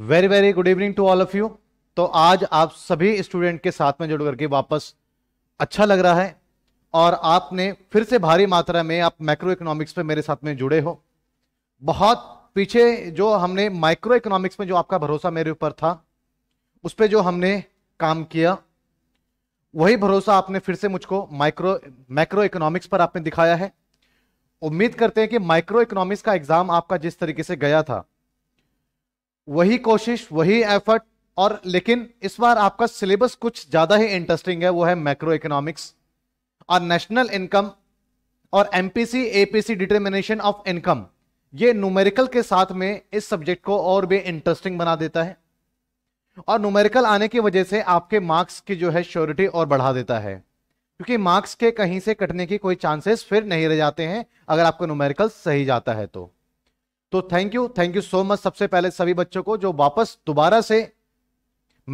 very very good evening to all of you तो आज आप सभी स्टूडेंट के साथ में जुड़ करके वापस अच्छा लग रहा है और आपने फिर से भारी मात्रा में आप माइक्रो इकोनॉमिक्स पे मेरे साथ में जुड़े हो बहुत पीछे जो हमने माइक्रो इकोनॉमिक्स में जो आपका भरोसा मेरे ऊपर था उस पर जो हमने काम किया वही भरोसा आपने फिर से मुझको माइक्रो माइक्रो इकोनॉमिक्स पर आपने दिखाया है उम्मीद करते हैं कि माइक्रो इकोनॉमिक्स का एग्जाम आपका जिस तरीके से गया था वही कोशिश वही एफर्ट और लेकिन इस बार आपका सिलेबस कुछ ज़्यादा ही इंटरेस्टिंग है वो है मैक्रो इकोनॉमिक्स और नेशनल इनकम और MPC APC determination of income ये न्यूमेरिकल के साथ में इस सब्जेक्ट को और भी इंटरेस्टिंग बना देता है और न्यूमेरिकल आने की वजह से आपके मार्क्स की जो है श्योरिटी और बढ़ा देता है क्योंकि मार्क्स के कहीं से कटने की कोई चांसेस फिर नहीं रह जाते हैं अगर आपको न्यूमेरिकल सही जाता है तो तो thank you thank you so much सबसे पहले सभी बच्चों को जो वापस दोबारा से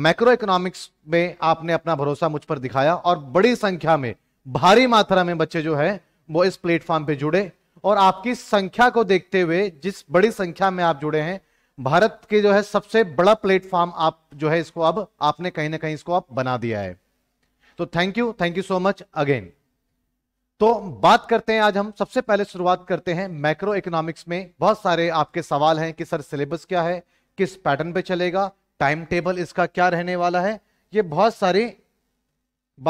मैक्रो इकोनॉमिक्स में आपने अपना भरोसा मुझ पर दिखाया और बड़ी संख्या में भारी मात्रा में बच्चे जो है वो इस प्लेटफॉर्म पे जुड़े और आपकी संख्या को देखते हुए जिस बड़ी संख्या में आप जुड़े हैं भारत के जो है सबसे बड़ा प्लेटफॉर्म आप जो है इसको अब आपने कहीं ना कहीं इसको आप बना दिया है तो thank you thank you so much again तो बात करते हैं आज हम सबसे पहले शुरुआत करते हैं मैक्रो इकोनॉमिक्स में बहुत सारे आपके सवाल हैं कि सर सिलेबस क्या है किस पैटर्न पे चलेगा टाइम टेबल इसका क्या रहने वाला है ये बहुत सारी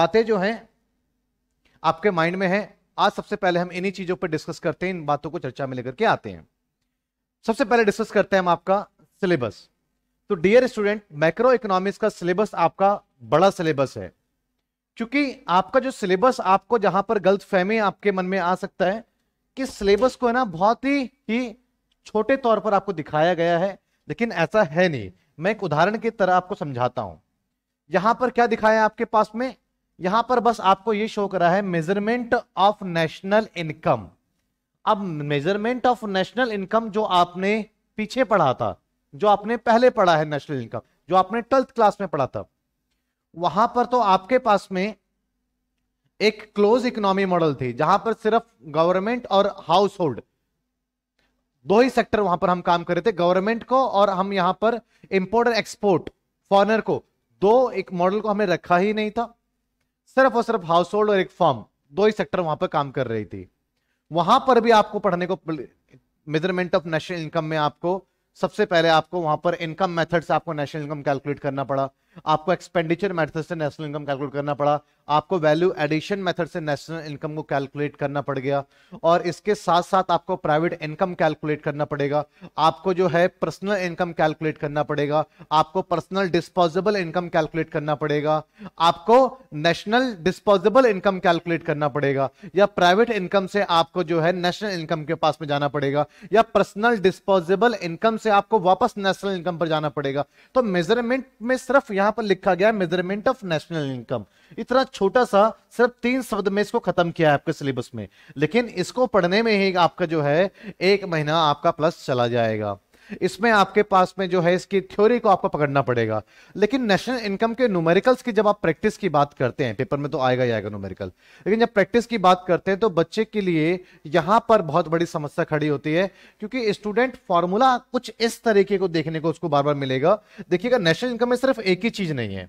बातें जो हैं आपके माइंड में हैं आज सबसे पहले हम इन्हीं चीजों पर डिस्कस करते हैं इन बातों को चर्चा में लेकर के आते हैं सबसे पहले डिस्कस करते हैं हम आपका सिलेबस तो डियर स्टूडेंट मैक्रो इकोनॉमिक्स का सिलेबस आपका बड़ा सिलेबस है क्योंकि आपका जो सिलेबस आपको जहां पर गलत फहमी आपके मन में आ सकता है कि सिलेबस को है ना बहुत ही ही छोटे तौर पर आपको दिखाया गया है लेकिन ऐसा है नहीं मैं एक उदाहरण की तरह आपको समझाता हूं यहां पर क्या दिखाया आपके पास में यहां पर बस आपको ये शो करा है मेजरमेंट ऑफ नेशनल इनकम अब मेजरमेंट ऑफ नेशनल इनकम जो आपने पीछे पढ़ा था जो आपने पहले पढ़ा है नेशनल इनकम जो आपने ट्वेल्थ क्लास में पढ़ा था वहां पर तो आपके पास में एक क्लोज इकोनॉमी मॉडल थी जहां पर सिर्फ गवर्नमेंट और हाउस होल्ड दो ही सेक्टर वहां पर हम काम कर रहे थे गवर्नमेंट को और हम यहां पर इंपोर्ट और एक्सपोर्ट फॉरनर को दो एक मॉडल को हमें रखा ही नहीं था सिर्फ और सिर्फ हाउस होल्ड और एक फॉर्म दो ही सेक्टर वहां पर काम कर रही थी वहां पर भी आपको पढ़ने को मेजरमेंट ऑफ नेशनल इनकम में आपको सबसे पहले आपको वहां पर इनकम मेथड आपको नेशनल इनकम कैलकुलेट करना पड़ा आपको एक्सपेंडिचर मेथड से नेशनल इनकम कैलकुलेट करना पड़ा आपको वैल्यू एडिशन मेथड से नेशनल इनकम को कैलकुलेट करना पड़ गया और इसके साथ साथ आपको प्राइवेट इनकम कैलकुलेट करना पड़ेगा आपको जो है पर्सनल इनकम कैलकुलेट करना पड़ेगा आपको पर्सनल डिस्पोजेबल इनकम कैलकुलेट करना पड़ेगा आपको नेशनल डिस्पोजेबल इनकम कैलकुलेट करना पड़ेगा या प्राइवेट इनकम से आपको जो है नेशनल इनकम के पास में जाना पड़ेगा या पर्सनल डिस्पोजेबल इनकम से आपको वापस नेशनल इनकम पर जाना पड़ेगा तो मेजरमेंट में सिर्फ यहां पर लिखा गया मेजरमेंट ऑफ नेशनल इनकम इतना छोटा सा सिर्फ तीन शब्द में इसको खत्म किया है आपके सिलेबस में लेकिन इसको पढ़ने में ही आपका जो है एक महीना आपका प्लस चला जाएगा इसमें आपके पास में जो है इसकी थ्योरी को आपको पकड़ना पड़ेगा लेकिन नेशनल इनकम के न्यूमेरिकल्स की जब आप प्रैक्टिस की बात करते हैं पेपर में तो आएगा ही आएगा न्यूमेरिकल लेकिन जब प्रैक्टिस की बात करते हैं तो बच्चे के लिए यहां पर बहुत बड़ी समस्या खड़ी होती है क्योंकि स्टूडेंट फॉर्मूला कुछ इस तरीके को देखने को उसको बार बार मिलेगा देखिएगा नेशनल इनकम में सिर्फ एक ही चीज नहीं है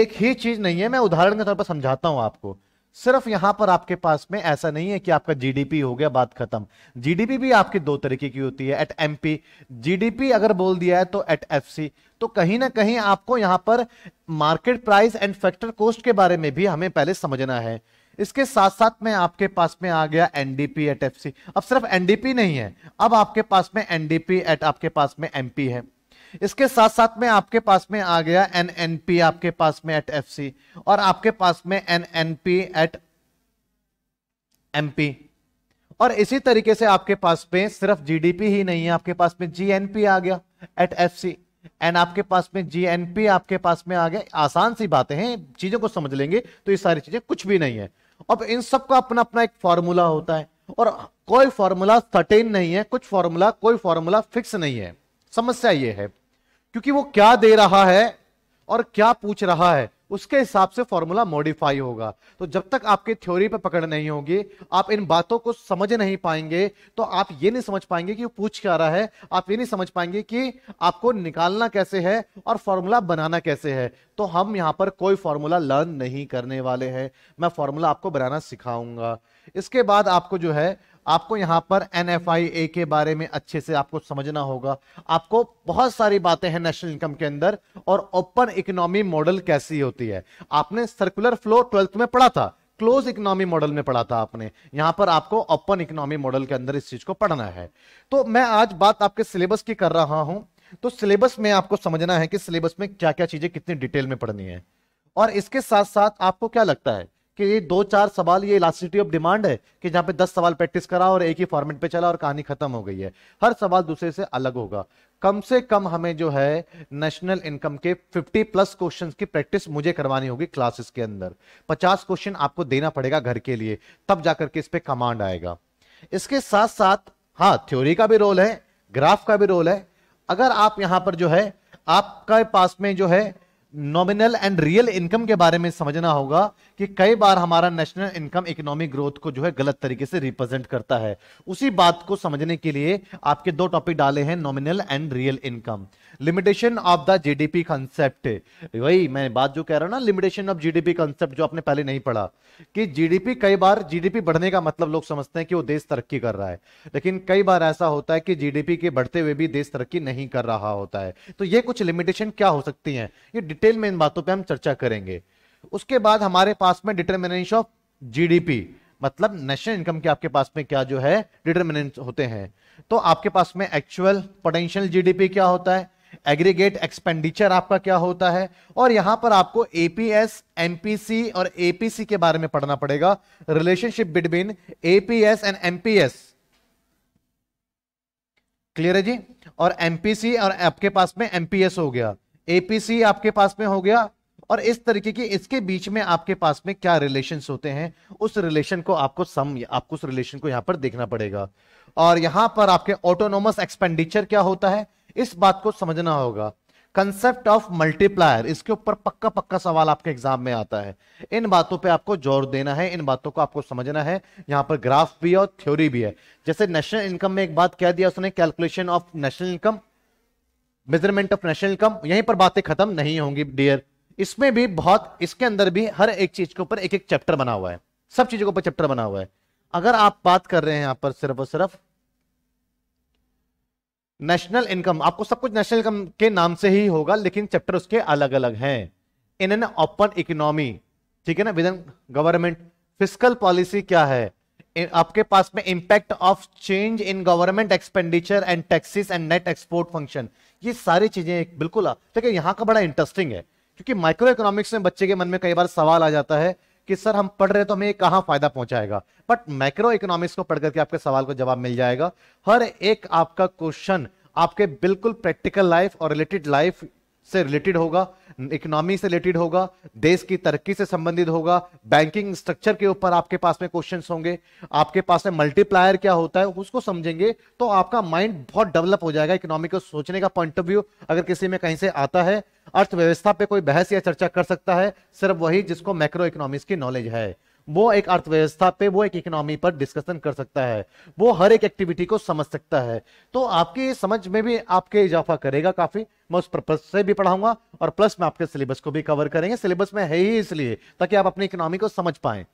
एक ही चीज नहीं है मैं उदाहरण के तौर पर समझाता हूं आपको सिर्फ यहां पर आपके पास में ऐसा नहीं है कि आपका जीडीपी हो गया बात खत्म जीडीपी भी आपकी दो तरीके की होती है एट एमपी जीडीपी अगर बोल दिया है तो एट एफसी तो कहीं ना कहीं आपको यहां पर market price and factor cost के बारे में भी हमें पहले समझना है इसके साथ साथ में आपके पास में आ गया एनडीपी एट एफ अब सिर्फ एनडीपी नहीं है अब आपके पास में एनडीपी एट आपके पास में एमपी है इसके साथ साथ में आपके पास में आ गया एन एन पी आपके पास में एट एफ सी और आपके पास में N N P at M P और इसी तरीके से आपके पास में सिर्फ जीडीपी ही नहीं है आपके पास में जीएनपी आ गया एट एफ सी एंड आपके पास में जीएनपी आपके पास में आ गया आसान सी बातें हैं चीजों को समझ लेंगे तो ये सारी चीजें कुछ भी नहीं है अब इन सब का अपना अपना एक फॉर्मूला होता है और कोई फॉर्मूला सर्टेन नहीं है कुछ फॉर्मूला कोई फॉर्मूला फिक्स नहीं है समस्या ये है क्योंकि वो क्या दे रहा है और क्या पूछ रहा है उसके हिसाब से फॉर्मूला मॉडिफाई होगा तो जब तक आपके थ्योरी पर पकड़ नहीं होगी आप इन बातों को समझ नहीं पाएंगे तो आप ये नहीं समझ पाएंगे कि पूछ क्या रहा है आप ये नहीं समझ पाएंगे कि आपको निकालना कैसे है और फॉर्मूला बनाना कैसे है तो हम यहां पर कोई फॉर्मूला लर्न नहीं करने वाले हैं मैं फॉर्मूला आपको बनाना सिखाऊंगा इसके बाद आपको जो है आपको यहाँ पर एन के बारे में अच्छे से आपको समझना होगा आपको बहुत सारी बातें हैं नेशनल इनकम के अंदर और ओपन इकोनॉमी मॉडल कैसी होती है आपने सर्कुलर फ्लो ट्वेल्थ में पढ़ा था क्लोज इकोनॉमी मॉडल में पढ़ा था आपने यहां पर आपको ओपन इकोनॉमी मॉडल के अंदर इस चीज को पढ़ना है तो मैं आज बात आपके सिलेबस की कर रहा हूं तो सिलेबस में आपको समझना है कि सिलेबस में क्या क्या चीजें कितनी डिटेल में पढ़नी है और इसके साथ साथ आपको क्या लगता है कि ये दो चार सवाल ये इलास्टिटी ऑफ डिमांड है कि जहां पे दस सवाल प्रैक्टिस करा और एक ही फॉर्मेट पे चला और कहानी खत्म हो गई है हर सवाल दूसरे से अलग होगा कम से कम हमें जो है नेशनल इनकम के 50 प्लस क्वेश्चंस की प्रैक्टिस मुझे करवानी होगी क्लासेस के अंदर 50 क्वेश्चन आपको देना पड़ेगा घर के लिए तब जाकर के इस पर कमांड आएगा इसके साथ साथ हाँ थ्योरी का भी रोल है ग्राफ का भी रोल है अगर आप यहां पर जो है आपका पास में जो है नॉमिनल एंड रियल इनकम के बारे में समझना होगा कि कई बार हमारा नेशनल इनकम इकोनॉमिक ग्रोथ को जो है गलत तरीके से रिप्रेजेंट करता है उसी बात को समझने के लिए आपके दो टॉपिक डाले हैं nominal and real income limitation of the GDP concept वही मैं बात जो कह रहा हूँ ना लिमिटेशन ऑफ जीडीपी कंसेप्ट जो आपने पहले नहीं पढ़ा कि जीडीपी कई बार जीडीपी बढ़ने का मतलब लोग समझते हैं कि वो देश तरक्की कर रहा है लेकिन कई बार ऐसा होता है कि जीडीपी के बढ़ते हुए भी देश तरक्की नहीं कर रहा होता है तो ये कुछ लिमिटेशन क्या हो सकती है ये डिटेल में इन बातों पर हम चर्चा करेंगे उसके बाद हमारे पास में डिटर्मिनेशन ऑफ जीडीपी मतलब नेशनल इनकम के आपके पास में क्या जो है डिटर्मिनेंट होते हैं तो आपके पास में एक्चुअल पोटेंशियल जीडीपी क्या होता है एग्रीगेट एक्सपेंडिचर आपका क्या होता है और यहां पर आपको एपीएस एमपीसी और एपीसी के बारे में पढ़ना पड़ेगा relationship between APS and MPS clear है जी और एमपीसी और आपके पास में एमपीएस हो गया एपीसी आपके पास में हो गया और इस तरीके की इसके बीच में आपके पास में क्या रिलेशन होते हैं उस रिलेशन को आपको सम आपको उस रिलेशन को यहां पर देखना पड़ेगा और यहां पर आपके ऑटोनोमस एक्सपेंडिचर क्या होता है इस बात को समझना होगा कंसेप्ट ऑफ मल्टीप्लायर इसके ऊपर पक्का पक्का सवाल आपके एग्जाम में आता है इन बातों पे आपको जोर देना है इन बातों को आपको समझना है यहाँ पर ग्राफ भी है और थ्योरी भी है जैसे नेशनल इनकम में एक बात कह दिया उसने calculation of national income measurement of national income यहीं पर बातें खत्म नहीं होंगी डियर इसमें भी बहुत इसके अंदर भी हर एक चीज के ऊपर एक एक चैप्टर बना हुआ है सब चीजों के ऊपर चैप्टर बना हुआ है अगर आप बात कर रहे हैं यहां पर सिर्फ और सिर्फ नेशनल इनकम आपको सब कुछ नेशनल इनकम के नाम से ही होगा लेकिन चैप्टर उसके अलग अलग हैं इन एन ओपन इकोनॉमी ठीक है ना विद गवर्नमेंट फिजिकल पॉलिसी क्या है आपके पास में impact of change in government expenditure and taxes and net export function ये सारी चीजें बिल्कुल देखिए यहाँ का बड़ा इंटरेस्टिंग है क्योंकि माइक्रो इकोनॉमिक्स में बच्चे के मन में कई बार सवाल आ जाता है कि सर हम पढ़ रहे तो हमें कहां फायदा पहुंचाएगा बट माइक्रो इकोनॉमिक्स को पढ़ करके आपके सवाल को जवाब मिल जाएगा हर एक आपका क्वेश्चन आपके बिल्कुल प्रैक्टिकल लाइफ और रिलेटेड लाइफ से रिलेटेड होगा इकोनॉमी से रिलेटेड होगा देश की तरक्की से संबंधित होगा बैंकिंग स्ट्रक्चर के ऊपर आपके पास में क्वेश्चन होंगे आपके पास में मल्टीप्लायर क्या होता है उसको समझेंगे तो आपका माइंड बहुत डेवलप हो जाएगा इकोनॉमी को सोचने का पॉइंट ऑफ व्यू अगर किसी में कहीं से आता है अर्थव्यवस्था पे कोई बहस या चर्चा कर सकता है सिर्फ वही जिसको मैक्रो इकोनॉमिक्स की नॉलेज है वो एक अर्थव्यवस्था पे वो एक इकोनॉमी पर डिस्कशन कर सकता है वो हर एक एक्टिविटी को समझ सकता है तो आपकी समझ में भी आपके इजाफा करेगा काफी मैं उस पर्पज से भी पढ़ाऊंगा और प्लस में आपके सिलेबस को भी कवर करेंगे सिलेबस में है ही इसलिए ताकि आप अपनी इकोनॉमी को समझ पाए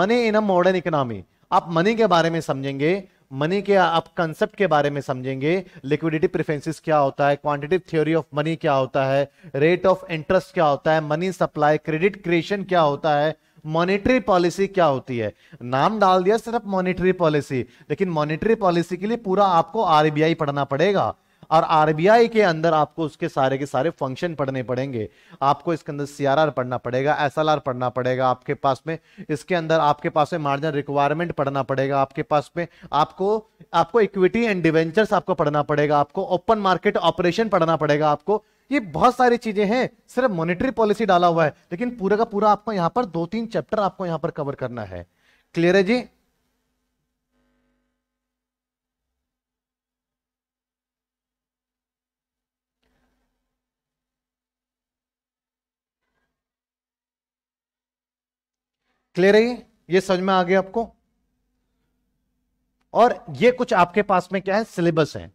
money in a modern economy आप मनी के बारे में समझेंगे मनी के आप कंसेप्ट के बारे में समझेंगे लिक्विडिटी प्रेफरेंसेस क्या होता है क्वांटिटिव थ्योरी ऑफ मनी क्या होता है रेट ऑफ इंटरेस्ट क्या होता है मनी सप्लाई क्रेडिट क्रिएशन क्या होता है मॉनेटरी पॉलिसी क्या होती है नाम डाल दिया सिर्फ मॉनेटरी पॉलिसी लेकिन मॉनेटरी पॉलिसी के लिए पूरा आपको आरबीआई पढ़ना पड़ेगा और आरबीआई के अंदर आपको उसके सारे के सारे फंक्शन पढ़ने पड़ेंगे आपको इसके अंदर सीआरआर पढ़ना पड़ेगा एसएलआर पढ़ना पड़ेगा आपके पास में इसके अंदर आपके पास में मार्जिन रिक्वायरमेंट पढ़ना पड़ेगा आपके पास में आपको आपको इक्विटी एंड डिवेंचर्स आपको पढ़ना पड़ेगा आपको ओपन मार्केट ऑपरेशन पढ़ना पड़ेगा आपको ये बहुत सारी चीजें हैं सिर्फ मॉनेटरी पॉलिसी डाला हुआ है लेकिन पूरा का पूरा आपको यहां पर दो तीन चैप्टर आपको यहां पर कवर करना है क्लियर है जी क्लियर है ये ये समझ में आ गया आपको और ये कुछ आपके पास में क्या है सिलेबस है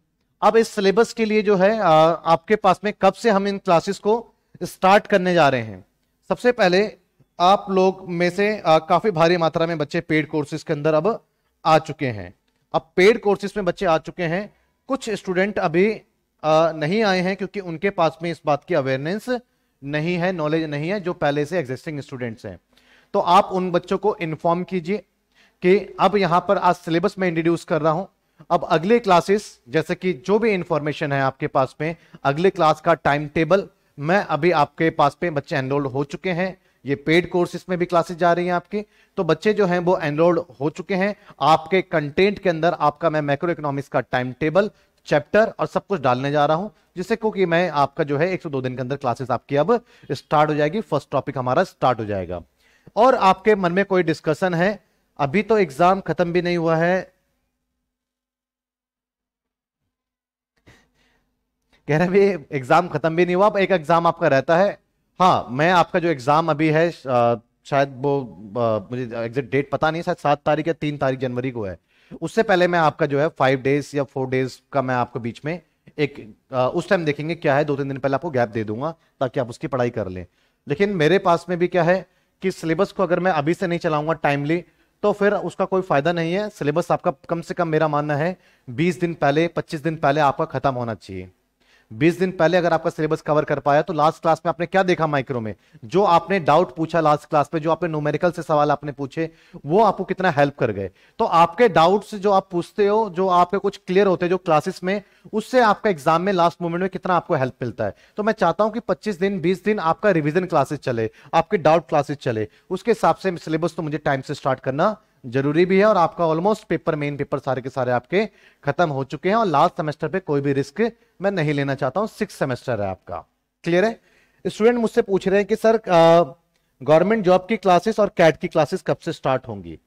अब इस सिलेबस के लिए जो है आ, आपके पास में कब से हम इन क्लासेस को स्टार्ट करने जा रहे हैं सबसे पहले आप लोग में से काफ़ी भारी मात्रा में बच्चे पेड कोर्सेज के अंदर अब आ चुके हैं अब पेड कोर्सेज में बच्चे आ चुके हैं कुछ स्टूडेंट अभी आ, नहीं आए हैं क्योंकि उनके पास में इस बात की अवेयरनेस नहीं है नॉलेज नहीं है जो पहले से एग्जिस्टिंग स्टूडेंट्स हैं तो आप उन बच्चों को इन्फॉर्म कीजिए कि अब यहाँ पर आज सिलेबस में इंट्रोड्यूस कर रहा हूं अब अगले क्लासेस जैसे कि जो भी इंफॉर्मेशन है आपके पास में अगले क्लास का टाइम टेबल मैं अभी आपके पास पे बच्चे एनरोल्ड हो चुके हैं ये पेड कोर्सेस में भी क्लासेस जा रही हैं आपके तो बच्चे जो हैं वो एनरोल्ड हो चुके हैं आपके कंटेंट के अंदर आपका मैं मैक्रो इकोनॉमिक्स का टाइम टेबल चैप्टर और सब कुछ डालने जा रहा हूं जिससे क्योंकि मैं आपका जो है 102 दिन के अंदर क्लासेस आपकी अब स्टार्ट हो जाएगी फर्स्ट टॉपिक हमारा स्टार्ट हो जाएगा और आपके मन में कोई डिस्कशन है अभी तो एग्जाम खत्म भी नहीं हुआ है कह रहे भाई एग्जाम खत्म भी नहीं हुआ एक एग्जाम आपका रहता है हाँ मैं आपका जो एग्जाम अभी है शायद वो मुझे एग्जैक्ट डेट पता नहीं शायद सात तारीख या तीन तारीख जनवरी को है उससे पहले मैं आपका जो है फाइव डेज या फोर डेज का मैं आपको बीच में एक आ, उस टाइम देखेंगे क्या है दो तीन दिन पहले आपको गैप दे दूंगा ताकि आप उसकी पढ़ाई कर लें लेकिन मेरे पास में भी क्या है कि सिलेबस को अगर मैं अभी से नहीं चलाऊंगा टाइमली तो फिर उसका कोई फायदा नहीं है सिलेबस आपका कम से कम मेरा मानना है बीस दिन पहले पच्चीस दिन पहले आपका खत्म होना चाहिए बीस दिन पहले अगर आपका सिलेबस कवर कर पाया तो लास्ट क्लास में आपने क्या देखा माइक्रो में जो आपने डाउट पूछा लास्ट क्लास में जो आपने न्यूमेरिकल से सवाल आपने पूछे वो आपको कितना हेल्प कर गए तो आपके डाउट जो आप पूछते हो जो आपके कुछ क्लियर होते हैं जो क्लासेस में उससे आपका एग्जाम में लास्ट मोमेंट में कितना आपको हेल्प मिलता है तो मैं चाहता हूं कि पच्चीस दिन बीस दिन आपका रिविजन क्लासेस चले आपके डाउट क्लासेस चले उसके हिसाब से सिलेबस तो मुझे टाइम से स्टार्ट करना जरूरी भी है और आपका ऑलमोस्ट पेपर मेन पेपर सारे के सारे आपके खत्म हो चुके हैं और लास्ट सेमेस्टर पे कोई भी रिस्क मैं नहीं लेना चाहता हूं सिक्स सेमेस्टर है आपका क्लियर है स्टूडेंट मुझसे पूछ रहे हैं कि सर गवर्नमेंट जॉब की क्लासेस और कैट की क्लासेस कब से स्टार्ट होंगी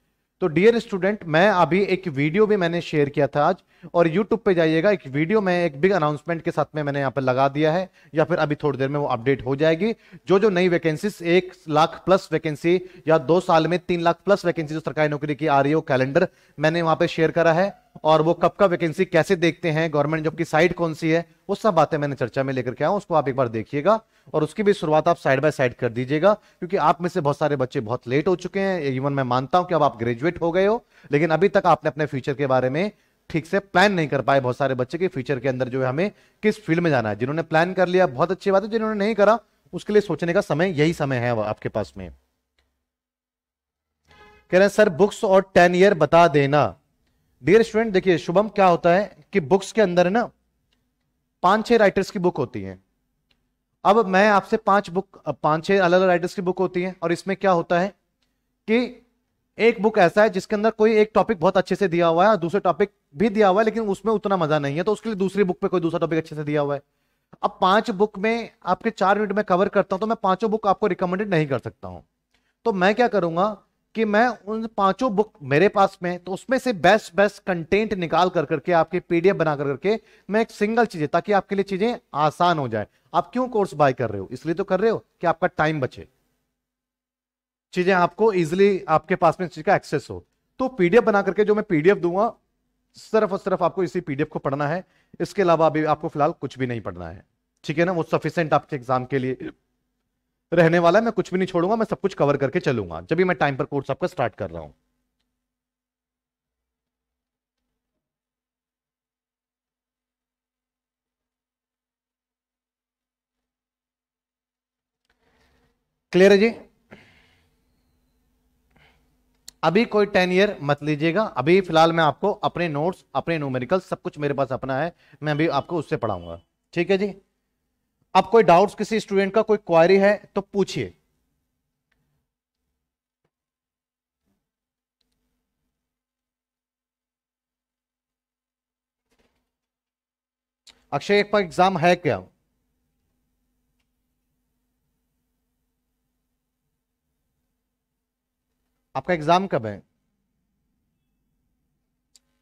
तो डियर स्टूडेंट मैं अभी एक वीडियो भी मैंने शेयर किया था आज और यूट्यूब पे जाइएगा एक वीडियो में एक बिग अनाउंसमेंट के साथ में मैंने यहाँ पर लगा दिया है या फिर अभी थोड़ी देर में वो अपडेट हो जाएगी जो जो नई वैकेंसीज एक लाख प्लस वैकेंसी या दो साल में तीन लाख प्लस वैकेंसी जो सरकारी नौकरी की आ रही है वो कैलेंडर मैंने वहां पर शेयर करा है और वो कब का वैकेंसी कैसे देखते हैं गवर्नमेंट जॉब की साइट कौन सी है वो सब बातें मैंने चर्चा में लेकर के आया उसको आप एक बार देखिएगा और उसकी भी शुरुआत आप साइड बाय साइड कर दीजिएगा क्योंकि आप में से बहुत सारे बच्चे बहुत लेट हो चुके हैं इवन मैं मानता हूं कि अब आप ग्रेजुएट हो गए हो लेकिन अभी तक आपने अपने फ्यूचर के बारे में ठीक से प्लान नहीं कर पाए बहुत सारे बच्चे के फ्यूचर के अंदर जो है हमें किस फील्ड में जाना है जिन्होंने प्लान कर लिया बहुत अच्छी बात है जिन्होंने नहीं करा उसके लिए सोचने का समय यही समय है आपके पास में कह रहे हैं सर बुक्स और टेन ईयर बता देना डियर स्टूडेंट देखिए शुभम क्या होता है कि बुक्स के अंदर ना पांच छह राइटर्स की बुक होती है अब मैं आपसे पांच बुक पांच छह अलग अलग राइटर्स की बुक होती है और इसमें क्या होता है कि एक बुक ऐसा है जिसके अंदर कोई एक टॉपिक बहुत अच्छे से दिया हुआ है और दूसरे टॉपिक भी दिया हुआ है लेकिन उसमें उतना मजा नहीं है तो उसके लिए दूसरी बुक पे कोई दूसरा टॉपिक अच्छे से दिया हुआ है अब पांच बुक में आपके चार मिनट में कवर करता हूं तो मैं पांचों बुक आपको रिकमेंडेड नहीं कर सकता हूं तो मैं क्या करूंगा कि मैं उन पांचों बुक मेरे पास में तो उसमें से बेस्ट बेस्ट कंटेंट निकाल कर करके आपके पीडीएफ बना कर करके मैं एक सिंगल चीजें ताकि आपके लिए चीजें आसान हो जाए आप क्यों कोर्स बाय कर रहे हो इसलिए तो कर रहे हो कि आपका टाइम बचे चीजें आपको इजिली आपके पास में चीज का एक्सेस हो तो पीडीएफ बना करके जो मैं पीडीएफ दूंगा सिर्फ और सिर्फ आपको इसी पीडीएफ को पढ़ना है इसके अलावा अभी आपको फिलहाल कुछ भी नहीं पढ़ना है ठीक है ना वो सफिशियंट आपके एग्जाम के लिए रहने वाला है मैं कुछ भी नहीं छोड़ूंगा मैं सब कुछ कवर करके चलूंगा जब भी मैं टाइम पर कोर्स आपका स्टार्ट कर रहा हूं क्लियर है जी अभी कोई टेन ईयर मत लीजिएगा अभी फिलहाल मैं आपको अपने नोट्स अपने न्यूमेरिकल सब कुछ मेरे पास अपना है मैं अभी आपको उससे पढ़ाऊंगा ठीक है जी अब कोई डाउट्स किसी स्टूडेंट का कोई क्वारी है तो पूछिए अक्षय एक पर एग्जाम है क्या आपका एग्जाम कब है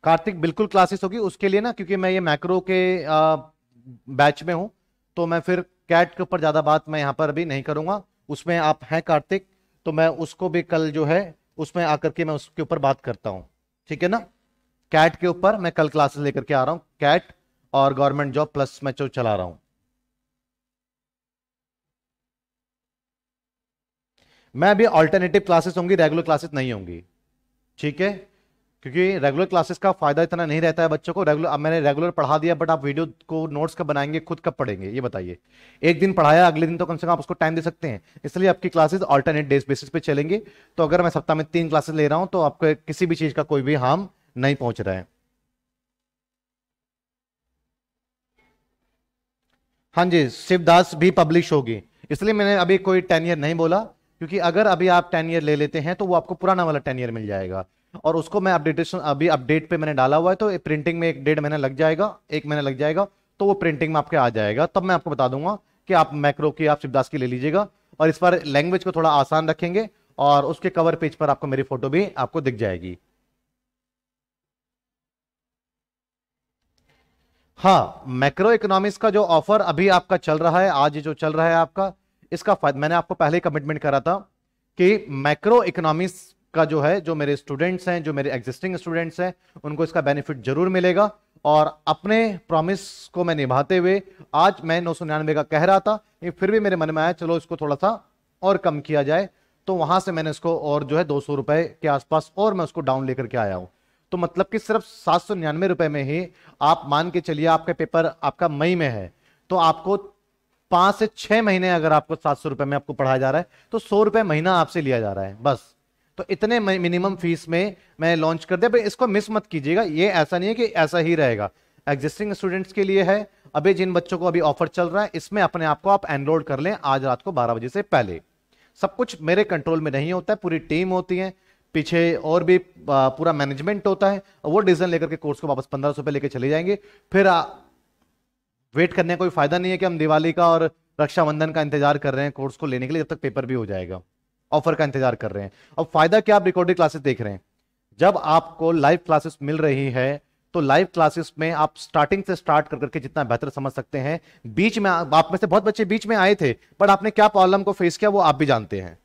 कार्तिक बिल्कुल क्लासेस होगी उसके लिए ना क्योंकि मैं ये मैक्रो के आ, बैच में हूं तो मैं फिर कैट के ऊपर ज़्यादा बात मैं यहाँ पर भी नहीं करूँगा उसमें आप हैं कार्तिक तो मैं उसको भी कल जो है उसमें आकर के मैं उसके ऊपर बात करता हूँ ठीक है ना कैट के ऊपर मैं कल क्लासेस लेकर के आ रहा हूँ कैट और गवर्नमेंट जॉब प्लस मैं जो चला रहा हूँ मैं अभी ऑल्टरनेटिव क्लासेस होंगी रेगुलर क्लासेस नहीं होंगी ठीक है क्योंकि रेगुलर क्लासेस का फायदा इतना नहीं रहता है बच्चों को रेगुलर अब मैंने रेगुलर पढ़ा दिया बट आप वीडियो को नोट्स कब बनाएंगे खुद कब पढ़ेंगे ये बताइए एक दिन पढ़ाया अगले दिन तो कम से कम आप उसको टाइम दे सकते हैं इसलिए आपकी क्लासेस ऑल्टरनेट डेज बेसिस पे चलेंगे तो अगर मैं सप्ताह में तीन क्लासेस ले रहा हूं तो आपको किसी भी चीज़ का कोई भी हार्म नहीं पहुंच रहा है हाँ जी शिवदास भी पब्लिश होगी इसलिए मैंने अभी कोई टेन ईयर नहीं बोला क्योंकि अगर अभी आप टेन ईयर ले लेते हैं तो वो आपको पुराना वाला टेन ईयर मिल जाएगा और उसको मैं अपडेटेशन अभी अपडेट पे मैंने डाला हुआ है तो प्रिंटिंग में एक डेढ़ महीना लग जाएगा एक महीना लग जाएगा तो वो प्रिंटिंग में आपके आ जाएगा तब मैं आपको बता दूंगा कि आप मैक्रो की आप शिवदास की ले लीजिएगा और इस बार लैंग्वेज को थोड़ा आसान रखेंगे और उसके कवर पेज पर आपको मेरी फोटो भी आपको दिख जाएगी हाँ मैक्रो इकोनॉमिक्स का जो ऑफर अभी आपका चल रहा है आज जो चल रहा है आपका इसका मैंने आपको पहले कमिटमेंट करा था कि मैक्रो इकोनॉमिक्स का जो है जो मेरे स्टूडेंट्स हैं जो मेरे एग्जिस्टिंग स्टूडेंट्स हैं उनको इसका बेनिफिट जरूर मिलेगा और अपने प्रॉमिस को मैं निभाते हुए आज मैं नौ का कह रहा था फिर भी मेरे मन में आया चलो इसको थोड़ा सा और कम किया जाए तो वहां से मैंने इसको और जो है दो सौ रुपए के आसपास और मैं उसको डाउन लेकर के आया हूं तो मतलब कि सिर्फ सात सौ निन्यानवे रुपए में ही आप मान के चलिए आपका पेपर आपका मई में है तो आपको पांच से छह महीने अगर आपको सात सौ रुपए में आपको पढ़ाया जा रहा है तो सौ रुपए महीना आपसे लिया जा रहा है बस तो इतने मिनिमम फीस में मैं लॉन्च कर दिया इसको मिस मत कीजिएगा ये ऐसा नहीं है कि ऐसा ही रहेगा एग्जिस्टिंग स्टूडेंट्स के लिए है अभी जिन बच्चों को अभी ऑफर चल रहा है इसमें अपने आप को आप एनरोल कर लें आज रात को बारह बजे से पहले सब कुछ मेरे कंट्रोल में नहीं होता है पूरी टीम होती है पीछे और भी पूरा मैनेजमेंट होता है वो डिसीजन लेकर के कोर्स को वापस पंद्रह सौ लेके चले जाएंगे फिर आ, वेट करने का कोई फायदा नहीं है कि हम दिवाली का और रक्षाबंधन का इंतजार कर रहे हैं कोर्स को लेने के लिए जब तक पेपर भी हो जाएगा ऑफर का इंतजार कर रहे हैं और फायदा क्या आप रिकॉर्डेड क्लासेस देख रहे हैं जब आपको लाइव क्लासेस मिल रही है तो लाइव क्लासेस में आप स्टार्टिंग से स्टार्ट कर करके जितना बेहतर समझ सकते हैं बीच में आप में से बहुत बच्चे बीच में आए थे बट आपने क्या प्रॉब्लम को फेस किया वो आप भी जानते हैं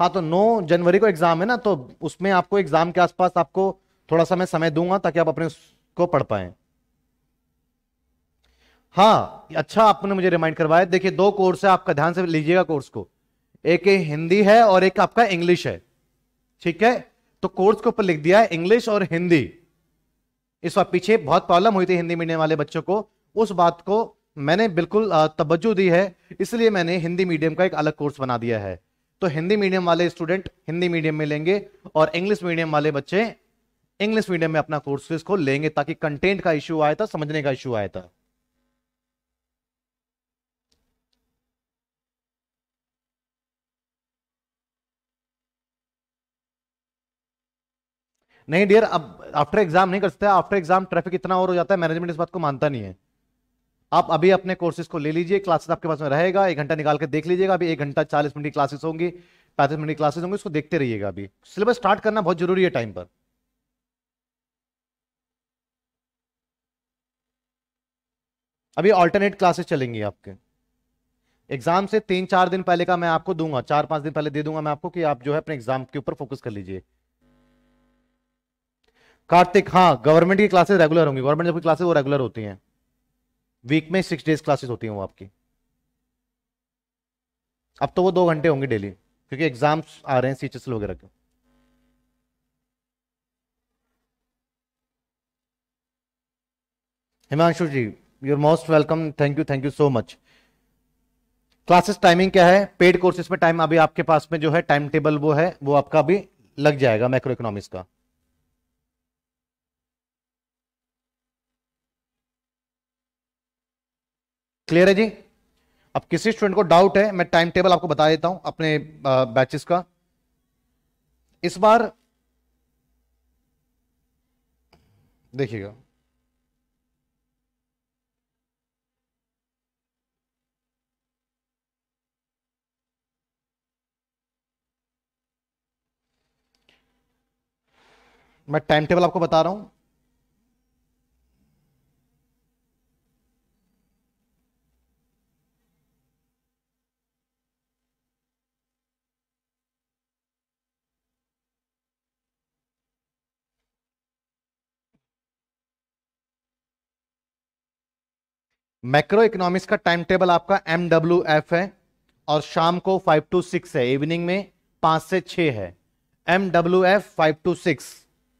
हाँ तो 9 जनवरी को एग्जाम है ना तो उसमें आपको एग्जाम के आसपास आपको थोड़ा सा मैं समय दूंगा ताकि आप अपने को पढ़ पाएं हाँ अच्छा आपने मुझे रिमाइंड करवाया देखिए दो कोर्स है आपका ध्यान से लीजिएगा कोर्स को एक हिंदी है और एक आपका इंग्लिश है ठीक है तो कोर्स के ऊपर लिख दिया है इंग्लिश और हिंदी इस बार पीछे बहुत प्रॉब्लम हुई थी हिंदी मीडियम वाले बच्चों को उस बात को मैंने बिल्कुल तवज्जो दी है इसलिए मैंने हिंदी मीडियम का एक अलग कोर्स बना दिया है तो हिंदी मीडियम वाले स्टूडेंट हिंदी मीडियम में लेंगे और इंग्लिश मीडियम वाले बच्चे इंग्लिश मीडियम में अपना कोर्स को लेंगे ताकि कंटेंट का इशू आया था समझने का इशू आया था नहीं डियर अब आफ्टर एग्जाम नहीं कर सकते आफ्टर एग्जाम ट्रैफिक इतना और हो जाता है मैनेजमेंट इस बात को मानता नहीं है आप अभी अपने कोर्सेज को ले लीजिए क्लासेस आपके पास में रहेगा एक घंटा निकाल के देख लीजिएगा अभी एक घंटा चालीस मिनट की क्लासेस होंगी पैंतीस मिनट की क्लासेस होंगी उसको देखते रहिएगा अभी सिलेबस स्टार्ट करना बहुत जरूरी है टाइम पर अभी ऑल्टरनेट क्लासेस चलेंगी आपके एग्जाम से तीन चार दिन पहले का मैं आपको दूंगा चार पांच दिन पहले दे दूंगा मैं आपको कि आप जो है अपने एग्जाम के ऊपर फोकस कर लीजिए कार्तिक हाँ गवर्नमेंट की क्लासेस रेगुलर होंगी गवर्नमेंट जब क्लासेस वो रेगुलर होती हैं वीक में सिक्स डेज क्लासेस होती हैं वो आपकी अब तो वो दो घंटे होंगे डेली क्योंकि एग्जाम्स आ रहे हैं सीचेस वगैरह के Himanshu ji your most welcome thank you thank you so much classes timing क्या है पेड कोर्सेज में टाइम अभी आपके पास में जो है टाइम टेबल वो है वो आपका अभी लग जाएगा माइक्रो इकोनॉमिक्स का क्लियर है जी अब किसी स्टूडेंट को डाउट है मैं टाइम टेबल आपको बता देता हूं अपने बैचेस का इस बार देखिएगा मैं टाइम टेबल आपको बता रहा हूं मैक्रो इकोनॉमिक्स का टाइम टेबल आपका एम डब्ल्यू एफ है और शाम को फाइव टू सिक्स है इवनिंग में पांच से छ है M W F five to six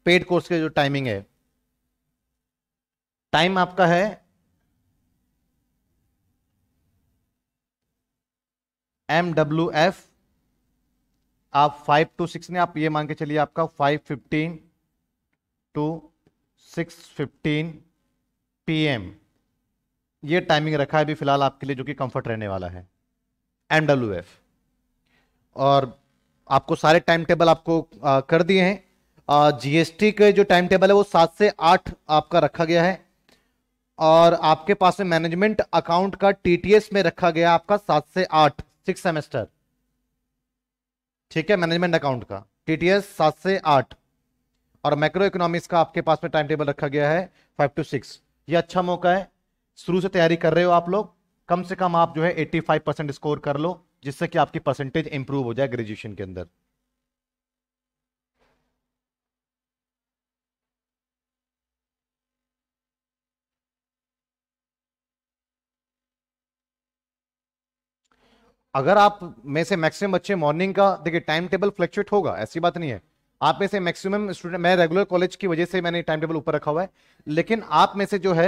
paid course के जो टाइमिंग है टाइम आपका है एम डब्ल्यू एफ आप फाइव टू सिक्स ने आप ये मान के चलिए आपका five fifteen to six fifteen P M ये टाइमिंग रखा है अभी फिलहाल आपके लिए जो कि कंफर्ट रहने वाला है एम डब्ल्यू एफ और आपको सारे टाइम टेबल आपको आ, कर दिए हैं जीएसटी के जो टाइम टेबल है वो सात से आठ आपका रखा गया है और आपके पास में मैनेजमेंट अकाउंट का टीटीएस में रखा गया आपका सात से आठ सिक्स सेमेस्टर ठीक है मैनेजमेंट अकाउंट का टीटीएस सात से आठ और मैक्रो इकोनॉमिक्स का आपके पास में टाइम टेबल रखा गया है फाइव टू सिक्स ये अच्छा मौका है शुरू से तैयारी कर रहे हो आप लोग कम से कम आप जो है 85 परसेंट स्कोर कर लो जिससे कि आपकी परसेंटेज इंप्रूव हो जाए ग्रेजुएशन के अंदर अगर आप में से मैक्सिमम बच्चे मॉर्निंग का देखिए टाइम टेबल फ्लक्चुएट होगा ऐसी बात नहीं है आप में से मैक्सिमम स्टूडेंट मैं रेगुलर कॉलेज की वजह से मैंने टाइम टेबल ऊपर रखा हुआ है लेकिन आप में से जो है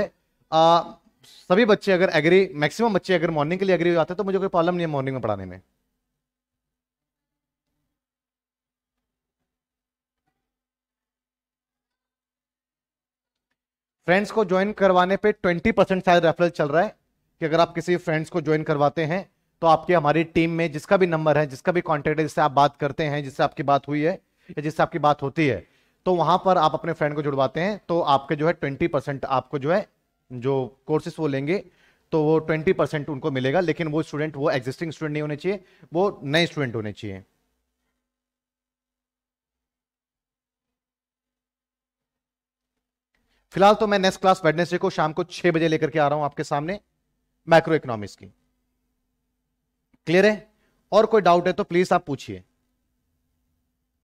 आ, सभी बच्चे अगर एग्री मैक्सिमम बच्चे अगर मॉर्निंग के लिए एग्री हो जाते हैं तो मुझे कोई प्रॉब्लम नहीं है मॉर्निंग में पढ़ाने में फ्रेंड्स को ज्वाइन करवाने पे 20 परसेंट शायद रेफरल चल रहा है कि अगर आप किसी फ्रेंड्स को ज्वाइन करवाते हैं तो आपकी हमारी टीम में जिसका भी नंबर है जिसका भी कॉन्टेक्ट है जिससे आप बात करते हैं जिससे आपकी बात हुई है या जिससे आपकी बात होती है तो वहां पर आप अपने फ्रेंड को जुड़वाते हैं तो आपके जो है ट्वेंटी परसेंट आपको जो है जो कोर्सेज वो लेंगे तो वो ट्वेंटी परसेंट उनको मिलेगा लेकिन वो स्टूडेंट वो एग्जिस्टिंग स्टूडेंट नहीं होने चाहिए वो नए स्टूडेंट होने चाहिए फिलहाल तो मैं नेक्स्ट क्लास वेडनेसडे को शाम को छह बजे लेकर के आ रहा हूं आपके सामने माइक्रो इकोनॉमिक्स की क्लियर है और कोई डाउट है तो प्लीज आप पूछिए